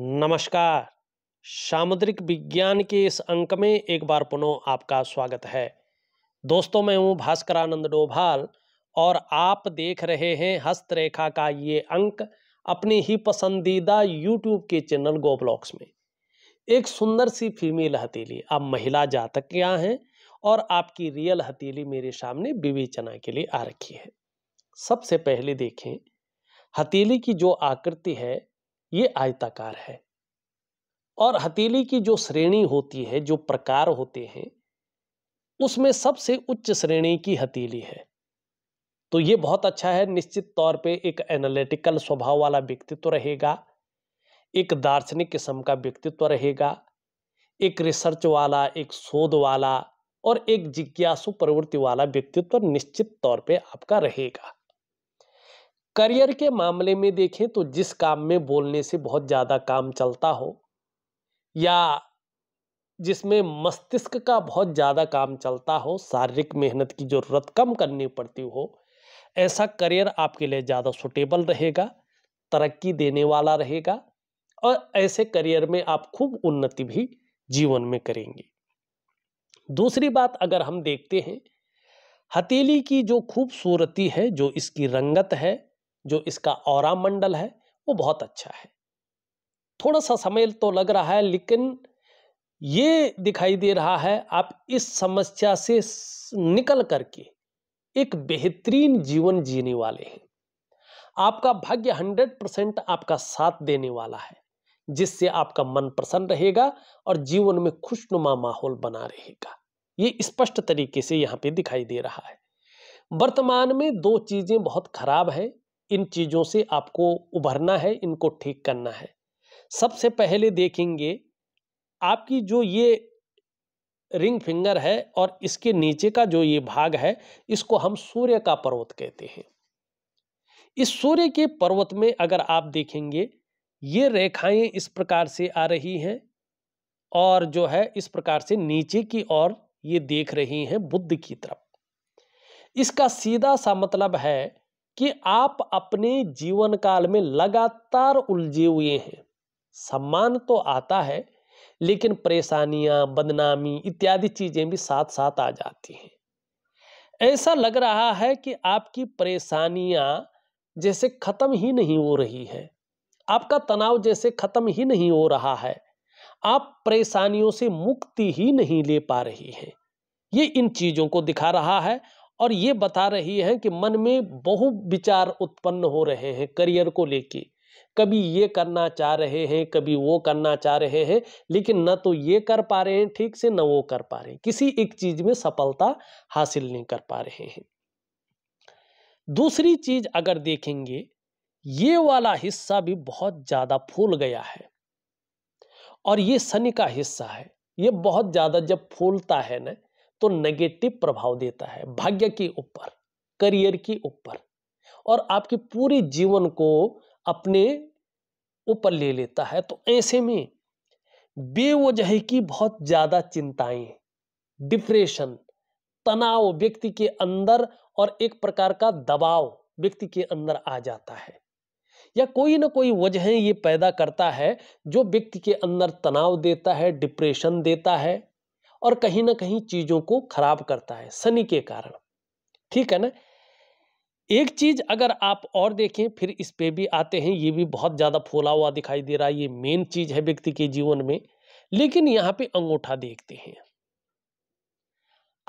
नमस्कार सामुद्रिक विज्ञान के इस अंक में एक बार पुनः आपका स्वागत है दोस्तों मैं हूं भास्करानंद डोभाल और आप देख रहे हैं हस्तरेखा का ये अंक अपनी ही पसंदीदा यूट्यूब के चैनल गोब्लॉक्स में एक सुंदर सी फीमेल हथेली आप महिला जातक क्या हैं और आपकी रियल हथेली मेरे सामने विवेचना के लिए आ रखी है सबसे पहले देखें हथेली की जो आकृति है ये आयताकार है और हथेली की जो श्रेणी होती है जो प्रकार होते हैं उसमें सबसे उच्च श्रेणी की हथेली है तो ये बहुत अच्छा है निश्चित तौर पे एक एनालिटिकल स्वभाव वाला व्यक्तित्व रहेगा एक दार्शनिक किस्म का व्यक्तित्व रहेगा एक रिसर्च वाला एक शोध वाला और एक जिज्ञासु प्रवृत्ति वाला व्यक्तित्व निश्चित तौर पे आपका रहेगा करियर के मामले में देखें तो जिस काम में बोलने से बहुत ज़्यादा काम चलता हो या जिसमें मस्तिष्क का बहुत ज़्यादा काम चलता हो शारीरिक मेहनत की ज़रूरत कम करनी पड़ती हो ऐसा करियर आपके लिए ज़्यादा सुटेबल रहेगा तरक्की देने वाला रहेगा और ऐसे करियर में आप खूब उन्नति भी जीवन में करेंगे दूसरी बात अगर हम देखते हैं हथेली की जो खूबसूरती है जो इसकी रंगत है जो इसका और मंडल है वो बहुत अच्छा है थोड़ा सा समय तो लग रहा है लेकिन ये दिखाई दे रहा है आप इस समस्या से निकल करके एक बेहतरीन जीवन जीने वाले हैं आपका भाग्य हंड्रेड परसेंट आपका साथ देने वाला है जिससे आपका मन प्रसन्न रहेगा और जीवन में खुशनुमा माहौल बना रहेगा ये स्पष्ट तरीके से यहाँ पे दिखाई दे रहा है वर्तमान में दो चीज़ें बहुत खराब हैं इन चीज़ों से आपको उभरना है इनको ठीक करना है सबसे पहले देखेंगे आपकी जो ये रिंग फिंगर है और इसके नीचे का जो ये भाग है इसको हम सूर्य का पर्वत कहते हैं इस सूर्य के पर्वत में अगर आप देखेंगे ये रेखाएं इस प्रकार से आ रही हैं और जो है इस प्रकार से नीचे की ओर ये देख रही हैं बुद्ध की तरफ इसका सीधा सा मतलब है कि आप अपने जीवन काल में लगातार उलझे हुए हैं सम्मान तो आता है लेकिन परेशानियां बदनामी इत्यादि चीजें भी साथ साथ आ जाती हैं ऐसा लग रहा है कि आपकी परेशानियां जैसे खत्म ही नहीं हो रही है आपका तनाव जैसे खत्म ही नहीं हो रहा है आप परेशानियों से मुक्ति ही नहीं ले पा रही हैं ये इन चीज़ों को दिखा रहा है और ये बता रही है कि मन में बहु विचार उत्पन्न हो रहे हैं करियर को लेके कभी ये करना चाह रहे हैं कभी वो करना चाह रहे हैं लेकिन न तो ये कर पा रहे हैं ठीक से न वो कर पा रहे हैं किसी एक चीज में सफलता हासिल नहीं कर पा रहे हैं दूसरी चीज अगर देखेंगे ये वाला हिस्सा भी बहुत ज्यादा फूल गया है और ये शनि का हिस्सा है ये बहुत ज्यादा जब फूलता है ना तो नेगेटिव प्रभाव देता है भाग्य के ऊपर करियर के ऊपर और आपके पूरे जीवन को अपने ऊपर ले लेता है तो ऐसे में बेवजह की बहुत ज़्यादा चिंताएं डिप्रेशन तनाव व्यक्ति के अंदर और एक प्रकार का दबाव व्यक्ति के अंदर आ जाता है या कोई ना कोई वजह ये पैदा करता है जो व्यक्ति के अंदर तनाव देता है डिप्रेशन देता है और कहीं ना कहीं चीजों को खराब करता है शनि के कारण ठीक है ना एक चीज अगर आप और देखें फिर इस पे भी आते हैं ये भी बहुत ज्यादा फूला हुआ दिखाई दे रहा है ये मेन चीज है व्यक्ति के जीवन में लेकिन यहाँ पे अंगूठा देखते हैं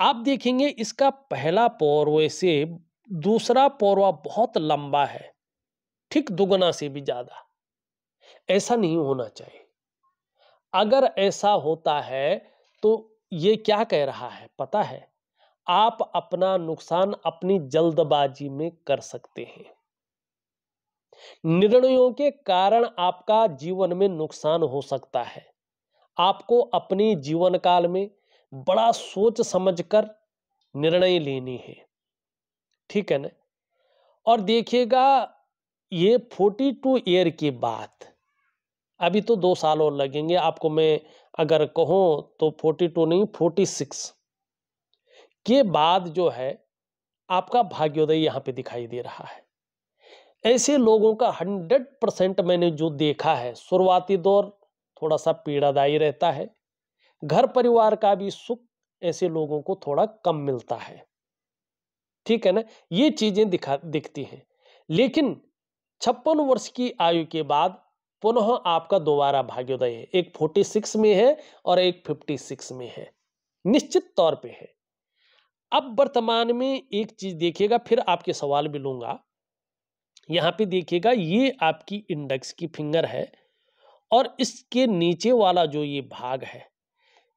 आप देखेंगे इसका पहला पौरवे से दूसरा पौरवा बहुत लंबा है ठीक दुगना से भी ज्यादा ऐसा नहीं होना चाहिए अगर ऐसा होता है तो ये क्या कह रहा है पता है आप अपना नुकसान अपनी जल्दबाजी में कर सकते हैं निर्णयों के कारण आपका जीवन में नुकसान हो सकता है आपको अपनी जीवन काल में बड़ा सोच समझकर निर्णय लेनी है ठीक है ना और देखिएगा ये फोर्टी टू ईयर की बात अभी तो दो साल और लगेंगे आपको मैं अगर कहूँ तो फोर्टी टू नहीं फोर्टी सिक्स के बाद जो है आपका भाग्योदय यहाँ पे दिखाई दे रहा है ऐसे लोगों का हंड्रेड परसेंट मैंने जो देखा है शुरुआती दौर थोड़ा सा पीड़ादायी रहता है घर परिवार का भी सुख ऐसे लोगों को थोड़ा कम मिलता है ठीक है ना ये चीजें दिखा दिखती हैं लेकिन छप्पन वर्ष की आयु के बाद पुनः आपका दोबारा भाग्योदय है एक फोर्टी सिक्स में है और एक फिफ्टी सिक्स में है निश्चित तौर पे है अब वर्तमान में एक चीज देखिएगा फिर आपके सवाल भी लूंगा यहाँ पे देखिएगा ये आपकी इंडेक्स की फिंगर है और इसके नीचे वाला जो ये भाग है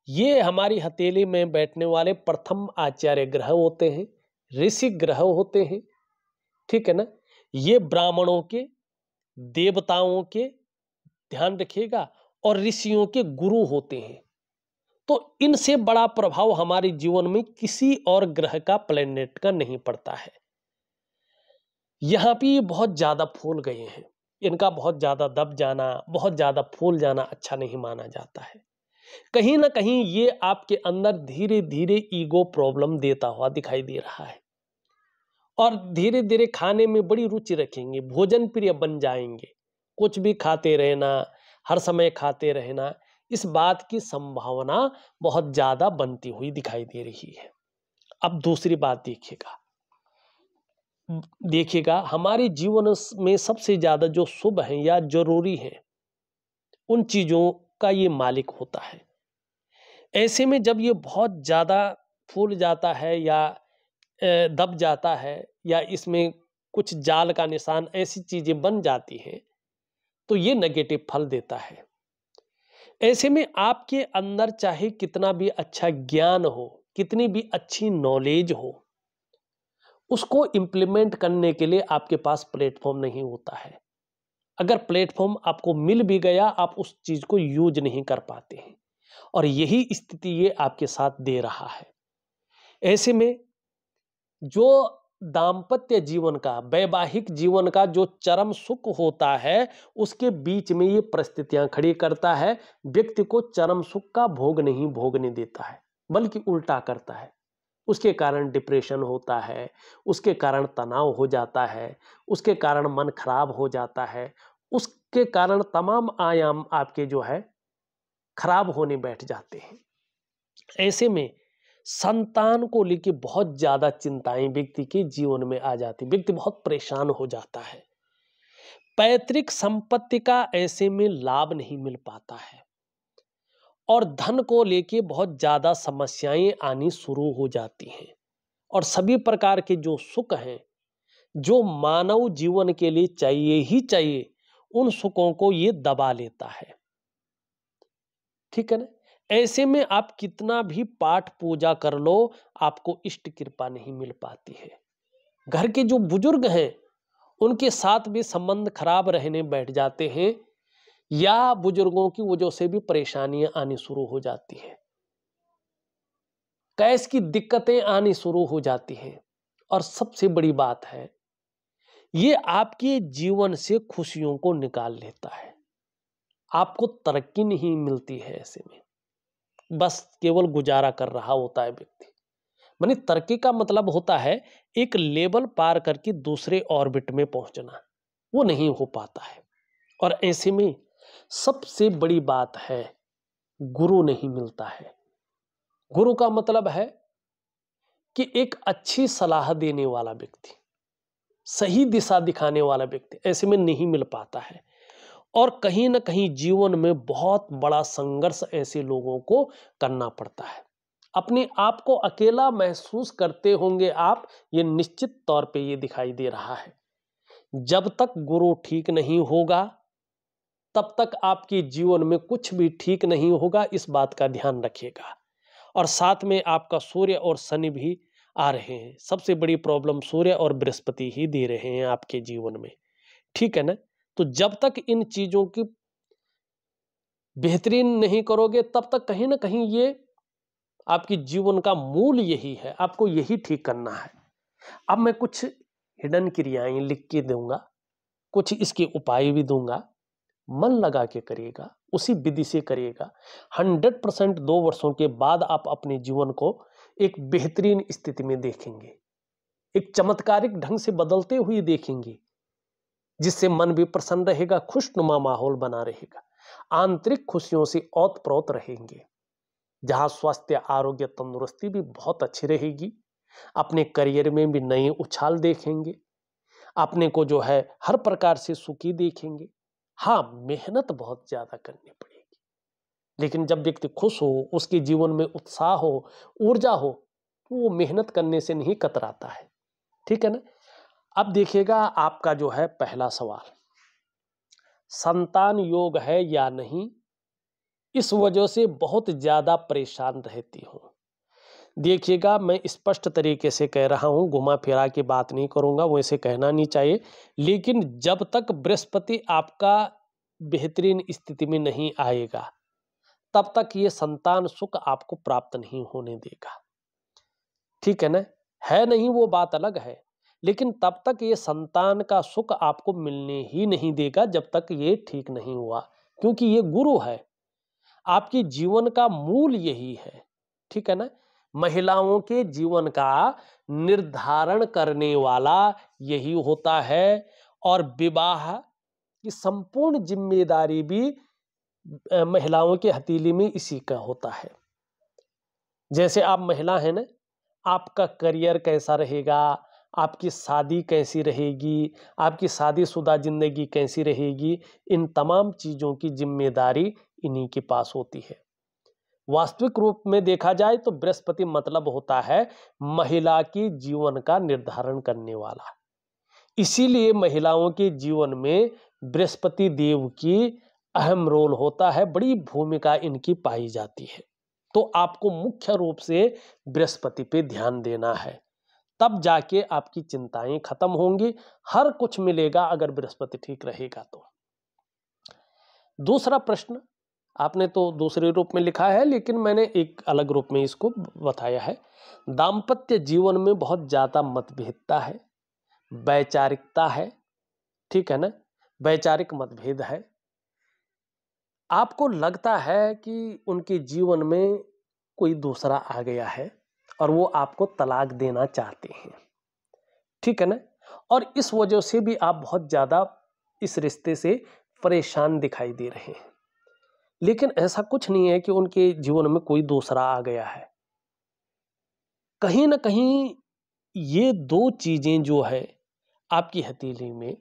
ये हमारी हथेली में बैठने वाले प्रथम आचार्य ग्रह होते हैं ऋषि ग्रह होते हैं ठीक है ना ये ब्राह्मणों के देवताओं के ध्यान रखिएगा और ऋषियों के गुरु होते हैं तो इनसे बड़ा प्रभाव हमारे जीवन में किसी और ग्रह का प्लेनेट का नहीं पड़ता है यहाँ पे ये बहुत ज़्यादा फूल गए हैं इनका बहुत ज़्यादा दब जाना बहुत ज़्यादा फूल जाना अच्छा नहीं माना जाता है कहीं ना कहीं ये आपके अंदर धीरे धीरे ईगो प्रॉब्लम देता हुआ दिखाई दे रहा है और धीरे धीरे खाने में बड़ी रुचि रखेंगे भोजन प्रिय बन जाएंगे कुछ भी खाते रहना हर समय खाते रहना इस बात की संभावना बहुत ज़्यादा बनती हुई दिखाई दे रही है अब दूसरी बात देखिएगा देखिएगा हमारे जीवन में सबसे ज़्यादा जो शुभ है या जरूरी है उन चीज़ों का ये मालिक होता है ऐसे में जब ये बहुत ज़्यादा फूल जाता है या दब जाता है या इसमें कुछ जाल का निशान ऐसी चीज़ें बन जाती हैं तो ये नेगेटिव फल देता है ऐसे में आपके अंदर चाहे कितना भी अच्छा ज्ञान हो कितनी भी अच्छी नॉलेज हो उसको इम्प्लीमेंट करने के लिए आपके पास प्लेटफॉर्म नहीं होता है अगर प्लेटफॉर्म आपको मिल भी गया आप उस चीज़ को यूज नहीं कर पाते हैं और यही स्थिति ये आपके साथ दे रहा है ऐसे में जो दाम्पत्य जीवन का वैवाहिक जीवन का जो चरम सुख होता है उसके बीच में ये परिस्थितियां खड़ी करता है व्यक्ति को चरम सुख का भोग नहीं भोगने देता है बल्कि उल्टा करता है उसके कारण डिप्रेशन होता है उसके कारण तनाव हो जाता है उसके कारण मन खराब हो जाता है उसके कारण तमाम आयाम आपके जो है खराब होने बैठ जाते हैं ऐसे में संतान को लेकर बहुत ज़्यादा चिंताएं व्यक्ति के जीवन में आ जाती व्यक्ति बहुत परेशान हो जाता है पैतृक संपत्ति का ऐसे में लाभ नहीं मिल पाता है और धन को लेके बहुत ज़्यादा समस्याएं आनी शुरू हो जाती हैं और सभी प्रकार के जो सुख हैं जो मानव जीवन के लिए चाहिए ही चाहिए उन सुखों को ये दबा लेता है ठीक है ना ऐसे में आप कितना भी पाठ पूजा कर लो आपको इष्ट कृपा नहीं मिल पाती है घर के जो बुजुर्ग हैं उनके साथ भी संबंध खराब रहने बैठ जाते हैं या बुजुर्गों की वजह से भी परेशानियां आनी शुरू हो जाती हैं कैश की दिक्कतें आनी शुरू हो जाती हैं और सबसे बड़ी बात है ये आपके जीवन से खुशियों को निकाल लेता है आपको तरक्की नहीं मिलती है ऐसे में बस केवल गुजारा कर रहा होता है व्यक्ति मानी तरक्की का मतलब होता है एक लेवल पार करके दूसरे ऑर्बिट में पहुंचना वो नहीं हो पाता है और ऐसे में सबसे बड़ी बात है गुरु नहीं मिलता है गुरु का मतलब है कि एक अच्छी सलाह देने वाला व्यक्ति सही दिशा दिखाने वाला व्यक्ति ऐसे में नहीं मिल पाता है और कहीं ना कहीं जीवन में बहुत बड़ा संघर्ष ऐसे लोगों को करना पड़ता है अपने आप को अकेला महसूस करते होंगे आप ये निश्चित तौर पे ये दिखाई दे रहा है जब तक गुरु ठीक नहीं होगा तब तक आपके जीवन में कुछ भी ठीक नहीं होगा इस बात का ध्यान रखिएगा और साथ में आपका सूर्य और शनि भी आ रहे हैं सबसे बड़ी प्रॉब्लम सूर्य और बृहस्पति ही दे रहे हैं आपके जीवन में ठीक है ना तो जब तक इन चीज़ों की बेहतरीन नहीं करोगे तब तक कहीं ना कहीं ये आपकी जीवन का मूल यही है आपको यही ठीक करना है अब मैं कुछ हिडन क्रियाएं लिख के दूंगा कुछ इसके उपाय भी दूंगा मन लगा के करिएगा उसी विधि से करिएगा हंड्रेड परसेंट दो वर्षों के बाद आप अपने जीवन को एक बेहतरीन स्थिति में देखेंगे एक चमत्कारिक ढंग से बदलते हुए देखेंगे जिससे मन भी प्रसन्न रहेगा खुशनुमा माहौल बना रहेगा आंतरिक खुशियों से औत प्रोत रहेंगे जहाँ स्वास्थ्य आरोग्य तंदुरुस्ती भी बहुत अच्छी रहेगी अपने करियर में भी नई उछाल देखेंगे अपने को जो है हर प्रकार से सुखी देखेंगे हाँ मेहनत बहुत ज़्यादा करनी पड़ेगी लेकिन जब व्यक्ति खुश हो उसके जीवन में उत्साह हो ऊर्जा हो तो वो मेहनत करने से नहीं कतराता है ठीक है ना अब देखिएगा आपका जो है पहला सवाल संतान योग है या नहीं इस वजह से बहुत ज़्यादा परेशान रहती हूं देखिएगा मैं स्पष्ट तरीके से कह रहा हूं घुमा फिरा की बात नहीं करूंगा वो ऐसे कहना नहीं चाहिए लेकिन जब तक बृहस्पति आपका बेहतरीन स्थिति में नहीं आएगा तब तक ये संतान सुख आपको प्राप्त नहीं होने देगा ठीक है ना है नहीं वो बात अलग है लेकिन तब तक ये संतान का सुख आपको मिलने ही नहीं देगा जब तक ये ठीक नहीं हुआ क्योंकि ये गुरु है आपकी जीवन का मूल यही है ठीक है ना महिलाओं के जीवन का निर्धारण करने वाला यही होता है और विवाह की संपूर्ण जिम्मेदारी भी महिलाओं के हथेली में इसी का होता है जैसे आप महिला हैं ना आपका करियर कैसा रहेगा आपकी शादी कैसी रहेगी आपकी शादीशुदा ज़िंदगी कैसी रहेगी इन तमाम चीज़ों की जिम्मेदारी इन्हीं के पास होती है वास्तविक रूप में देखा जाए तो बृहस्पति मतलब होता है महिला की जीवन का निर्धारण करने वाला इसीलिए महिलाओं के जीवन में बृहस्पति देव की अहम रोल होता है बड़ी भूमिका इनकी पाई जाती है तो आपको मुख्य रूप से बृहस्पति पे ध्यान देना है तब जाके आपकी चिंताएं खत्म होंगी हर कुछ मिलेगा अगर बृहस्पति ठीक रहेगा तो दूसरा प्रश्न आपने तो दूसरे रूप में लिखा है लेकिन मैंने एक अलग रूप में इसको बताया है दाम्पत्य जीवन में बहुत ज़्यादा मतभेदता है वैचारिकता है ठीक है ना वैचारिक मतभेद है आपको लगता है कि उनके जीवन में कोई दूसरा आ गया है और वो आपको तलाक देना चाहते हैं ठीक है ना और इस वजह से भी आप बहुत ज़्यादा इस रिश्ते से परेशान दिखाई दे रहे हैं लेकिन ऐसा कुछ नहीं है कि उनके जीवन में कोई दूसरा आ गया है कहीं ना कहीं ये दो चीज़ें जो है आपकी हथेली में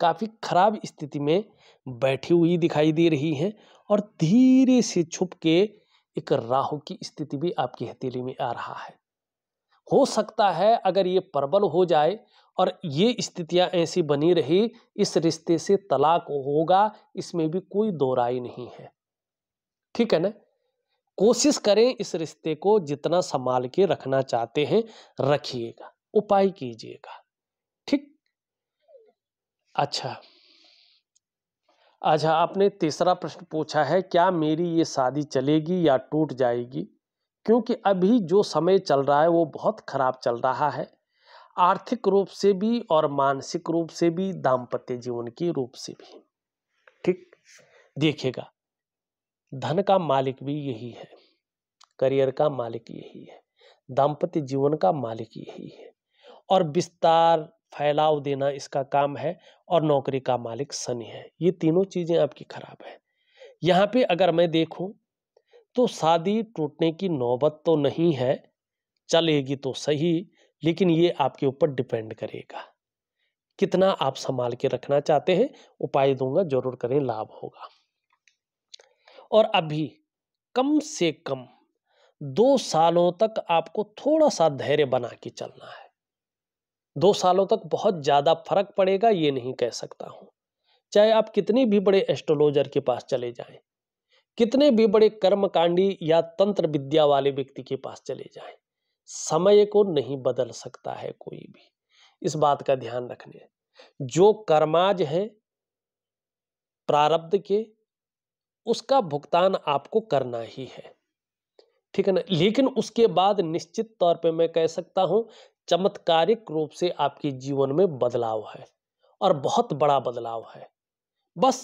काफ़ी खराब स्थिति में बैठी हुई दिखाई दे रही हैं और धीरे से छुप के एक राहु की स्थिति भी आपकी हथेली में आ रहा है हो सकता है अगर ये प्रबल हो जाए और ये स्थितियां ऐसी बनी रही इस रिश्ते से तलाक होगा इसमें भी कोई दो नहीं है ठीक है ना कोशिश करें इस रिश्ते को जितना संभाल के रखना चाहते हैं रखिएगा उपाय कीजिएगा ठीक अच्छा अच्छा आपने तीसरा प्रश्न पूछा है क्या मेरी ये शादी चलेगी या टूट जाएगी क्योंकि अभी जो समय चल रहा है वो बहुत खराब चल रहा है आर्थिक रूप से भी और मानसिक रूप से भी दाम्पत्य जीवन के रूप से भी ठीक देखिएगा धन का मालिक भी यही है करियर का मालिक यही है दाम्पत्य जीवन का मालिक यही है और विस्तार फैलाव देना इसका काम है और नौकरी का मालिक शनि है ये तीनों चीज़ें आपकी खराब है यहाँ पे अगर मैं देखूं तो शादी टूटने की नौबत तो नहीं है चलेगी तो सही लेकिन ये आपके ऊपर डिपेंड करेगा कितना आप संभाल के रखना चाहते हैं उपाय दूंगा जरूर करें लाभ होगा और अभी कम से कम दो सालों तक आपको थोड़ा सा धैर्य बना के चलना है दो सालों तक बहुत ज़्यादा फर्क पड़ेगा ये नहीं कह सकता हूँ चाहे आप कितने भी बड़े एस्ट्रोलॉजर के पास चले जाएं कितने भी बड़े कर्मकांडी या तंत्र विद्या वाले व्यक्ति के पास चले जाएं समय को नहीं बदल सकता है कोई भी इस बात का ध्यान रखने जो कर्माज है प्रारब्ध के उसका भुगतान आपको करना ही है ठीक है ना लेकिन उसके बाद निश्चित तौर पे मैं कह सकता हूं चमत्कारिक रूप से आपके जीवन में बदलाव है और बहुत बड़ा बदलाव है बस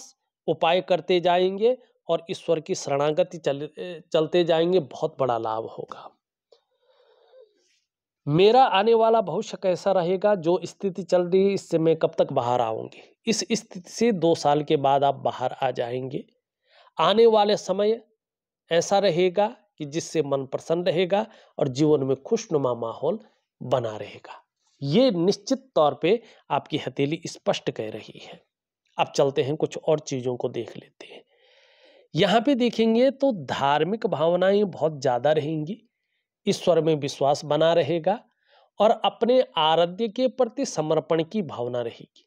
उपाय करते जाएंगे और ईश्वर की शरणागति चल, चलते जाएंगे बहुत बड़ा लाभ होगा मेरा आने वाला भविष्य कैसा रहेगा जो स्थिति चल रही है इससे मैं कब तक बाहर आऊंगी इस स्थिति से दो साल के बाद आप बाहर आ जाएंगे आने वाले समय ऐसा रहेगा कि जिससे मन प्रसन्न रहेगा और जीवन में खुशनुमा माहौल बना रहेगा ये निश्चित तौर पे आपकी हथेली स्पष्ट कह रही है अब चलते हैं कुछ और चीज़ों को देख लेते हैं यहाँ पे देखेंगे तो धार्मिक भावनाएं बहुत ज़्यादा रहेंगी ईश्वर में विश्वास बना रहेगा और अपने आराध्य के प्रति समर्पण की भावना रहेगी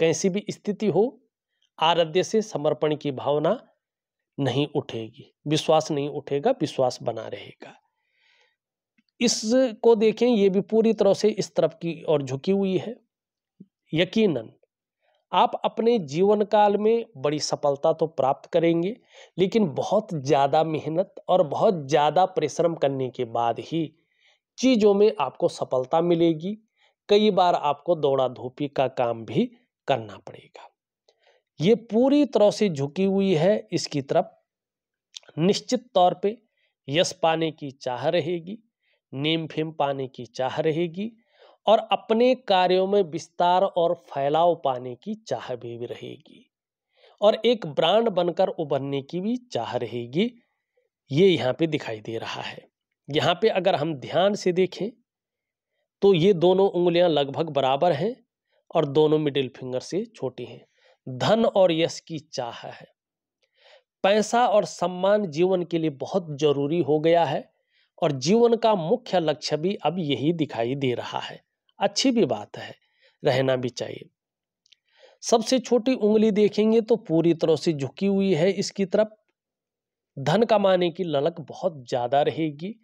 कैसी भी स्थिति हो आराध्य से समर्पण की भावना नहीं उठेगी विश्वास नहीं उठेगा विश्वास बना रहेगा इसको देखें ये भी पूरी तरह से इस तरफ की ओर झुकी हुई है यकीनन आप अपने जीवन काल में बड़ी सफलता तो प्राप्त करेंगे लेकिन बहुत ज़्यादा मेहनत और बहुत ज़्यादा परिश्रम करने के बाद ही चीज़ों में आपको सफलता मिलेगी कई बार आपको दौड़ा धूपी का काम भी करना पड़ेगा ये पूरी तरह से झुकी हुई है इसकी तरफ निश्चित तौर पे यश पाने की चाह रहेगी नेम फेम पाने की चाह रहेगी और अपने कार्यों में विस्तार और फैलाव पाने की चाह भी, भी रहेगी और एक ब्रांड बनकर उभरने की भी चाह रहेगी ये यहाँ पे दिखाई दे रहा है यहाँ पे अगर हम ध्यान से देखें तो ये दोनों उंगलियां लगभग बराबर हैं और दोनों मिडिल फिंगर से छोटी हैं धन और यश की चाह है पैसा और सम्मान जीवन के लिए बहुत जरूरी हो गया है और जीवन का मुख्य लक्ष्य भी अब यही दिखाई दे रहा है अच्छी भी बात है रहना भी चाहिए सबसे छोटी उंगली देखेंगे तो पूरी तरह से झुकी हुई है इसकी तरफ धन कमाने की ललक बहुत ज़्यादा रहेगी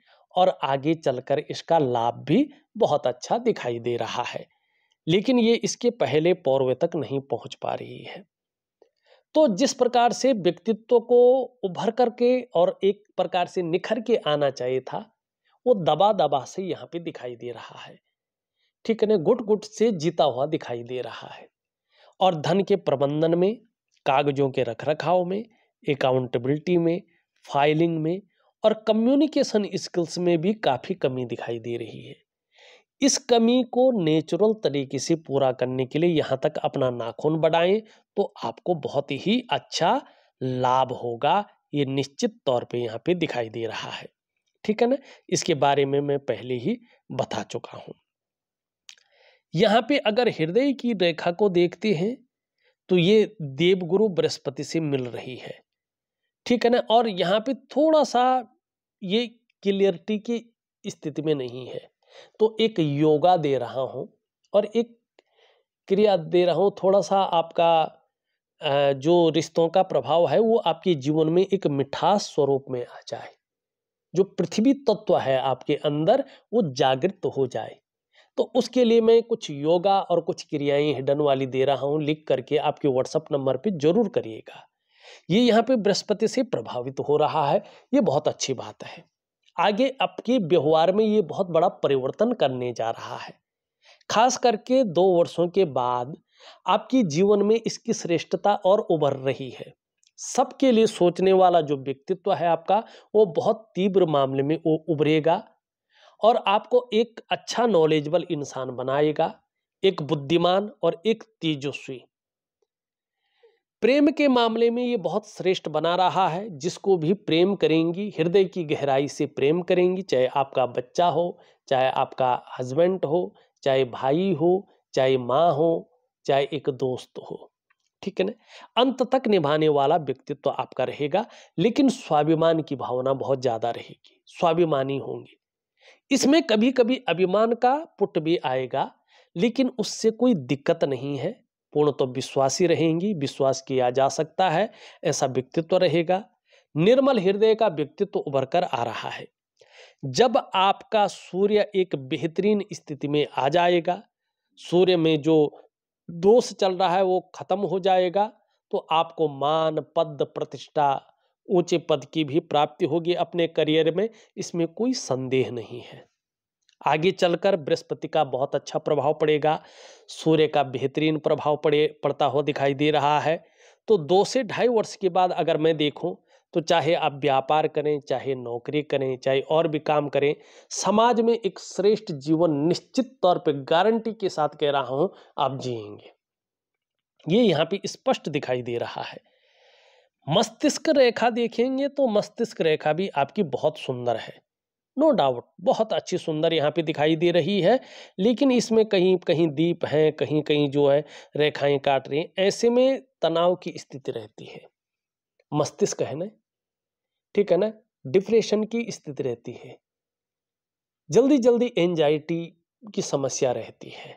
और आगे चलकर इसका लाभ भी बहुत अच्छा दिखाई दे रहा है लेकिन ये इसके पहले पौर्व तक नहीं पहुंच पा रही है तो जिस प्रकार से व्यक्तित्व को उभर करके और एक प्रकार से निखर के आना चाहिए था वो दबा दबा से यहाँ पे दिखाई दे रहा है ठीक है ना गुट गुट से जीता हुआ दिखाई दे रहा है और धन के प्रबंधन में कागजों के रखरखाव में अकाउंटेबिलिटी में फाइलिंग में और कम्युनिकेशन स्किल्स में भी काफ़ी कमी दिखाई दे रही है इस कमी को नेचुरल तरीके से पूरा करने के लिए यहाँ तक अपना नाखून बढ़ाएं तो आपको बहुत ही अच्छा लाभ होगा ये निश्चित तौर पे यहाँ पे दिखाई दे रहा है ठीक है ना इसके बारे में मैं पहले ही बता चुका हूं यहाँ पे अगर हृदय की रेखा को देखते हैं तो ये देवगुरु बृहस्पति से मिल रही है ठीक है ना और यहाँ पे थोड़ा सा ये क्लियरिटी की स्थिति में नहीं है तो एक योगा दे रहा हूं और एक क्रिया दे रहा हूं थोड़ा सा आपका जो रिश्तों का प्रभाव है वो आपके जीवन में एक मिठास स्वरूप में आ जाए जो पृथ्वी तत्व है आपके अंदर वो जागृत हो जाए तो उसके लिए मैं कुछ योगा और कुछ क्रियाएं हिडन वाली दे रहा हूँ लिख करके आपके व्हाट्सअप नंबर पे जरूर करिएगा ये यहाँ पे बृहस्पति से प्रभावित हो रहा है ये बहुत अच्छी बात है आगे आपके व्यवहार में ये बहुत बड़ा परिवर्तन करने जा रहा है खास करके दो वर्षों के बाद आपकी जीवन में इसकी श्रेष्ठता और उभर रही है सबके लिए सोचने वाला जो व्यक्तित्व है आपका वो बहुत तीव्र मामले में वो उभरेगा और आपको एक अच्छा नॉलेजबल इंसान बनाएगा एक बुद्धिमान और एक तेजस्वी प्रेम के मामले में ये बहुत श्रेष्ठ बना रहा है जिसको भी प्रेम करेंगी हृदय की गहराई से प्रेम करेंगी चाहे आपका बच्चा हो चाहे आपका हस्बैंड हो चाहे भाई हो चाहे माँ हो चाहे एक दोस्त हो ठीक है ना अंत तक निभाने वाला व्यक्तित्व तो आपका रहेगा लेकिन स्वाभिमान की भावना बहुत ज़्यादा रहेगी स्वाभिमानी होंगे इसमें कभी कभी अभिमान का पुट भी आएगा लेकिन उससे कोई दिक्कत नहीं है पूर्ण तो विश्वासी रहेंगी विश्वास किया जा सकता है ऐसा व्यक्तित्व तो रहेगा निर्मल हृदय का व्यक्तित्व तो उभर कर आ रहा है जब आपका सूर्य एक बेहतरीन स्थिति में आ जाएगा सूर्य में जो दोष चल रहा है वो खत्म हो जाएगा तो आपको मान पद प्रतिष्ठा ऊंचे पद की भी प्राप्ति होगी अपने करियर में इसमें कोई संदेह नहीं है आगे चलकर बृहस्पति का बहुत अच्छा प्रभाव पड़ेगा सूर्य का बेहतरीन प्रभाव पड़े पड़ता हुआ दिखाई दे रहा है तो दो से ढाई वर्ष के बाद अगर मैं देखूं तो चाहे आप व्यापार करें चाहे नौकरी करें चाहे और भी काम करें समाज में एक श्रेष्ठ जीवन निश्चित तौर पर गारंटी के साथ कह रहा हूं आप जिएंगे ये यहाँ पे स्पष्ट दिखाई दे रहा है मस्तिष्क रेखा देखेंगे तो मस्तिष्क रेखा भी आपकी बहुत सुंदर है नो डाउट बहुत अच्छी सुंदर यहाँ पे दिखाई दे रही है लेकिन इसमें कहीं कहीं दीप हैं कहीं कहीं जो है रेखाएं काट रही हैं ऐसे में तनाव की स्थिति रहती है मस्तिष्क है ना ठीक है ना डिप्रेशन की स्थिति रहती है जल्दी जल्दी एंजाइटी की समस्या रहती है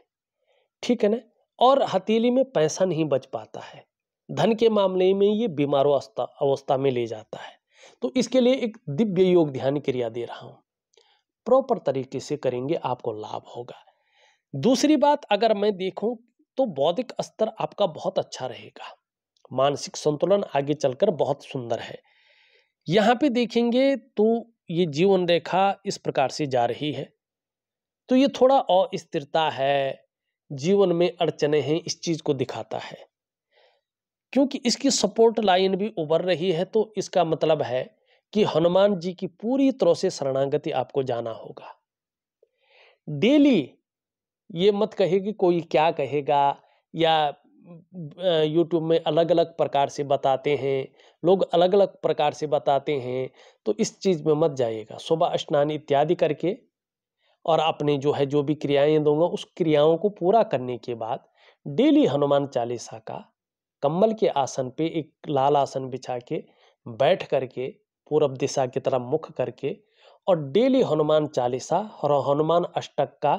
ठीक है ना और हथेली में पैसा नहीं बच पाता है धन के मामले में ये बीमारों अवस्था में ले जाता है तो इसके लिए एक दिव्य योग ध्यान क्रिया दे रहा हूं प्रॉपर तरीके से करेंगे आपको लाभ होगा दूसरी बात अगर मैं देखूं तो बौद्धिक स्तर आपका बहुत अच्छा रहेगा मानसिक संतुलन आगे चलकर बहुत सुंदर है यहाँ पे देखेंगे तो ये जीवन रेखा इस प्रकार से जा रही है तो ये थोड़ा अस्थिरता है जीवन में अड़चने हैं इस चीज़ को दिखाता है क्योंकि इसकी सपोर्ट लाइन भी उभर रही है तो इसका मतलब है कि हनुमान जी की पूरी तरह से शरणागति आपको जाना होगा डेली ये मत कहे कि कोई क्या कहेगा या यूट्यूब में अलग अलग प्रकार से बताते हैं लोग अलग अलग प्रकार से बताते हैं तो इस चीज़ में मत जाइएगा सुबह स्नान इत्यादि करके और अपने जो है जो भी क्रियाएं दूंगा उस क्रियाओं को पूरा करने के बाद डेली हनुमान चालीसा का कम्बल के आसन पे एक लाल आसन बिछा के बैठ करके पूरब दिशा की तरफ मुख करके और डेली हनुमान चालीसा और हनुमान अष्टक का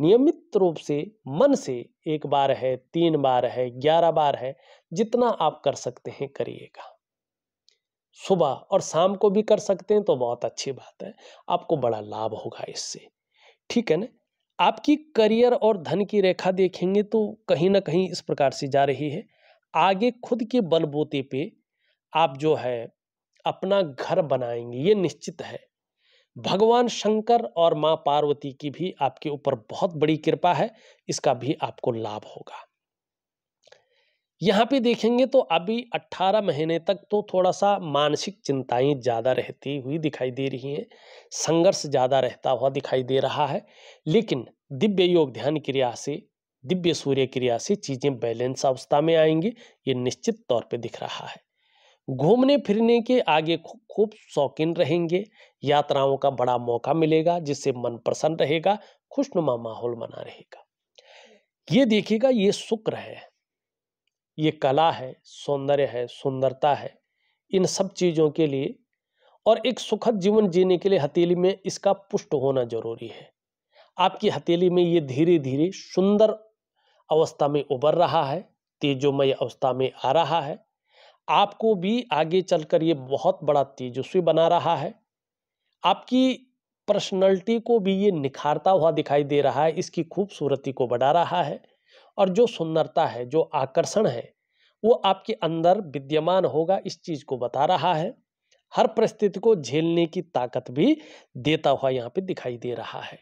नियमित रूप से मन से एक बार है तीन बार है ग्यारह बार है जितना आप कर सकते हैं करिएगा सुबह और शाम को भी कर सकते हैं तो बहुत अच्छी बात है आपको बड़ा लाभ होगा इससे ठीक है ना आपकी करियर और धन की रेखा देखेंगे तो कहीं ना कहीं इस प्रकार से जा रही है आगे खुद के बलबूते पे आप जो है अपना घर बनाएंगे ये निश्चित है भगवान शंकर और माँ पार्वती की भी आपके ऊपर बहुत बड़ी कृपा है इसका भी आपको लाभ होगा यहाँ पे देखेंगे तो अभी 18 महीने तक तो थोड़ा सा मानसिक चिंताएं ज़्यादा रहती हुई दिखाई दे रही हैं संघर्ष ज़्यादा रहता हुआ दिखाई दे रहा है लेकिन दिव्य योग ध्यान क्रिया से दिव्य सूर्य क्रिया से चीज़ें बैलेंस अवस्था में आएंगी ये निश्चित तौर पे दिख रहा है घूमने फिरने के आगे खूब शौकीन रहेंगे यात्राओं का बड़ा मौका मिलेगा जिससे मन प्रसन्न रहेगा खुशनुमा माहौल बना रहेगा हम्म। ये देखिएगा ये शुक्र है ये कला है सौंदर्य है सुंदरता है इन सब चीज़ों के लिए और एक सुखद जीवन जीने के लिए हथेली में इसका पुष्ट होना जरूरी है आपकी हथेली में ये धीरे धीरे सुंदर अवस्था में उभर रहा है तेजोमय अवस्था में आ रहा है आपको भी आगे चलकर ये बहुत बड़ा तेजस्वी बना रहा है आपकी पर्सनैलिटी को भी ये निखारता हुआ दिखाई दे रहा है इसकी खूबसूरती को बढ़ा रहा है और जो सुंदरता है जो आकर्षण है वो आपके अंदर विद्यमान होगा इस चीज़ को बता रहा है हर परिस्थिति को झेलने की ताकत भी देता हुआ यहाँ पे दिखाई दे रहा है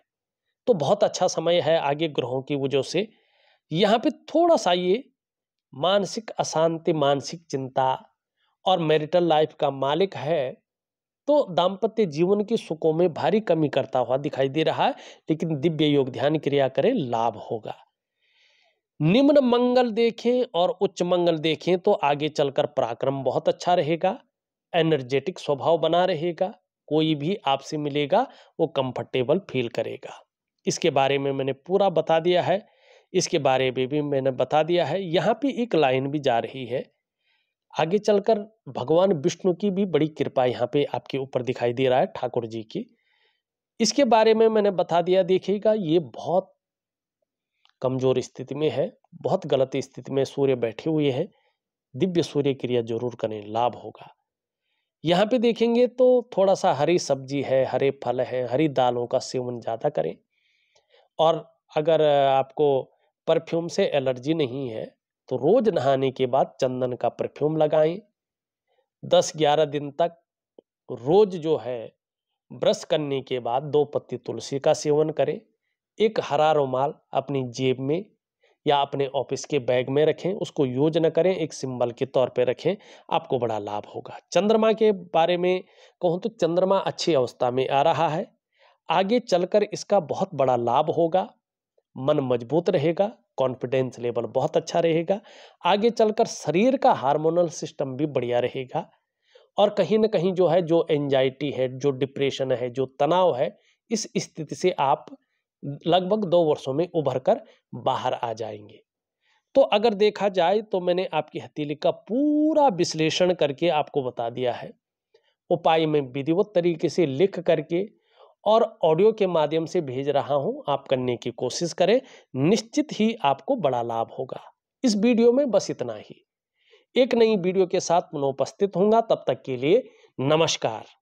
तो बहुत अच्छा समय है आगे ग्रहों की वजह से यहाँ पे थोड़ा सा ये मानसिक अशांति मानसिक चिंता और मैरिटल लाइफ का मालिक है तो दाम्पत्य जीवन के सुखों में भारी कमी करता हुआ दिखाई दे रहा है लेकिन दिव्य योग ध्यान क्रिया करें लाभ होगा निम्न मंगल देखें और उच्च मंगल देखें तो आगे चलकर पराक्रम बहुत अच्छा रहेगा एनर्जेटिक स्वभाव बना रहेगा कोई भी आपसे मिलेगा वो कंफर्टेबल फील करेगा इसके बारे में मैंने पूरा बता दिया है इसके बारे में भी मैंने बता दिया है यहाँ पे एक लाइन भी जा रही है आगे चलकर भगवान विष्णु की भी बड़ी कृपा यहाँ पे आपके ऊपर दिखाई दे रहा है ठाकुर जी की इसके बारे में मैंने बता दिया देखिएगा ये बहुत कमजोर स्थिति में है बहुत गलत स्थिति में सूर्य बैठे हुए हैं दिव्य सूर्य क्रिया जरूर करें लाभ होगा यहाँ पे देखेंगे तो थोड़ा सा हरी सब्जी है हरे फल है हरी दालों का सेवन ज़्यादा करें और अगर आपको परफ्यूम से एलर्जी नहीं है तो रोज नहाने के बाद चंदन का परफ्यूम लगाएं दस ग्यारह दिन तक रोज जो है ब्रश करने के बाद दो पत्ती तुलसी का सेवन करें एक हरा रुमाल अपनी जेब में या अपने ऑफिस के बैग में रखें उसको यूज न करें एक सिंबल के तौर पर रखें आपको बड़ा लाभ होगा चंद्रमा के बारे में कहूँ तो चंद्रमा अच्छी अवस्था में आ रहा है आगे चलकर इसका बहुत बड़ा लाभ होगा मन मजबूत रहेगा कॉन्फिडेंस लेवल बहुत अच्छा रहेगा आगे चलकर शरीर का हार्मोनल सिस्टम भी बढ़िया रहेगा और कहीं ना कहीं जो है जो एंजाइटी है जो डिप्रेशन है जो तनाव है इस स्थिति से आप लगभग दो वर्षों में उभर कर बाहर आ जाएंगे तो अगर देखा जाए तो मैंने आपकी हथेली का पूरा विश्लेषण करके आपको बता दिया है उपाय में विधिवत तरीके से लिख करके और ऑडियो के माध्यम से भेज रहा हूं आप करने की कोशिश करें निश्चित ही आपको बड़ा लाभ होगा इस वीडियो में बस इतना ही एक नई वीडियो के साथ मनोपस्थित होंगे तब तक के लिए नमस्कार